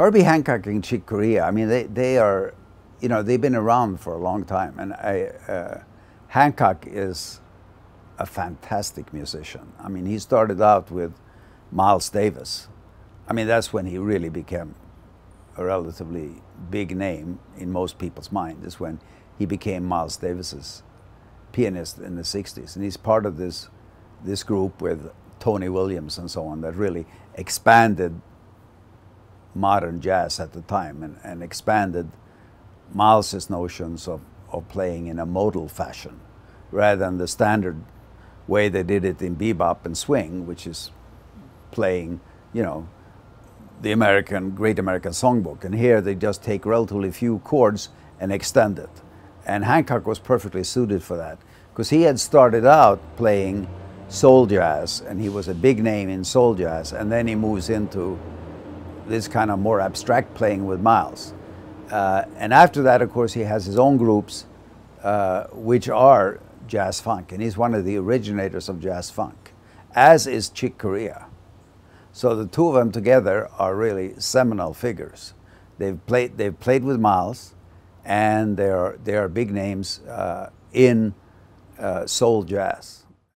Herbie Hancock and Chick Corea, I mean, they, they are, you know, they've been around for a long time. And I, uh, Hancock is a fantastic musician. I mean, he started out with Miles Davis. I mean, that's when he really became a relatively big name in most people's mind, is when he became Miles Davis's pianist in the 60s. And he's part of this, this group with Tony Williams and so on that really expanded modern jazz at the time and, and expanded Miles's notions of, of playing in a modal fashion rather than the standard way they did it in bebop and swing, which is playing, you know, the American Great American Songbook. And here they just take relatively few chords and extend it. And Hancock was perfectly suited for that because he had started out playing soul jazz and he was a big name in soul jazz and then he moves into this kind of more abstract playing with Miles. Uh, and after that, of course, he has his own groups, uh, which are jazz funk, and he's one of the originators of jazz funk, as is Chick Corea. So the two of them together are really seminal figures. They've played, they've played with Miles, and they are, they are big names uh, in uh, soul jazz.